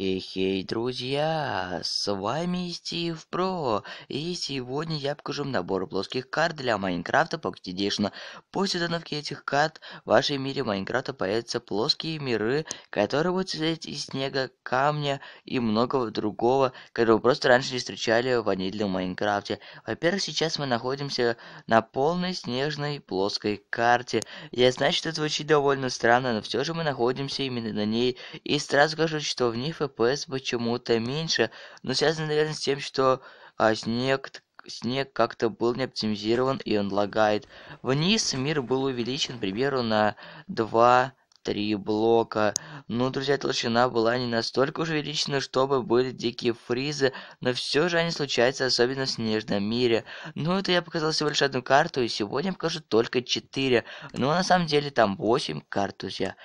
Хей, друзья, с вами Стив Про, и сегодня я покажу вам набор плоских карт для Майнкрафта Pocket Edition. После установки этих карт в вашем мире Майнкрафта появятся плоские миры, которые будут состоять из снега, камня и многого другого, которые вы просто раньше не встречали в ванильном Майнкрафте. Во-первых, сейчас мы находимся на полной снежной плоской карте. Я знаю, что это звучит довольно странно, но все же мы находимся именно на ней, и сразу скажу, что в них ФПС почему-то меньше, но связано, наверное, с тем, что а, снег, снег как-то был не оптимизирован и он лагает. Вниз мир был увеличен, к примеру, на 2 три блока. Ну, друзья, толщина была не настолько уж увеличена, чтобы были дикие фризы, но все же они случаются особенно в снежном мире. Ну, это я показал всего лишь одну карту, и сегодня покажу только четыре. Но ну, а на самом деле там восемь карт, друзья.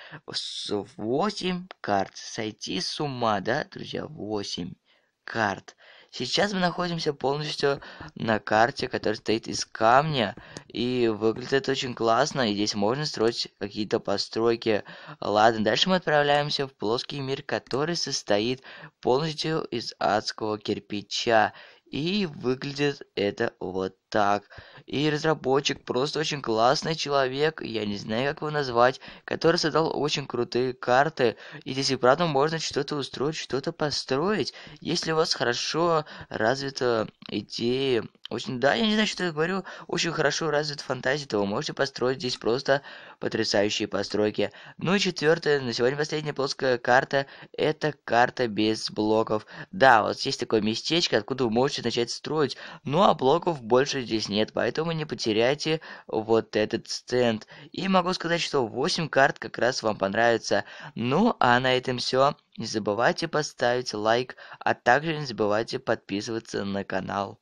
Восемь карт. Сойти с ума, да, друзья? Восемь карт. Сейчас мы находимся полностью на карте, которая стоит из камня, и выглядит это очень классно, и здесь можно строить какие-то постройки. Ладно, дальше мы отправляемся в плоский мир, который состоит полностью из адского кирпича, и выглядит это вот так. И разработчик просто очень классный человек, я не знаю, как его назвать, который создал очень крутые карты. И здесь и правда можно что-то устроить, что-то построить. Если у вас хорошо развита идея, очень, да, я не знаю, что я говорю, очень хорошо развит фантазия, то вы можете построить здесь просто потрясающие постройки. Ну и четвертое, на сегодня последняя плоская карта, это карта без блоков. Да, вот есть такое местечко, откуда вы можете начать строить, ну а блоков больше здесь нет, поэтому не потеряйте вот этот стенд. И могу сказать, что 8 карт как раз вам понравится. Ну, а на этом все. Не забывайте поставить лайк, а также не забывайте подписываться на канал.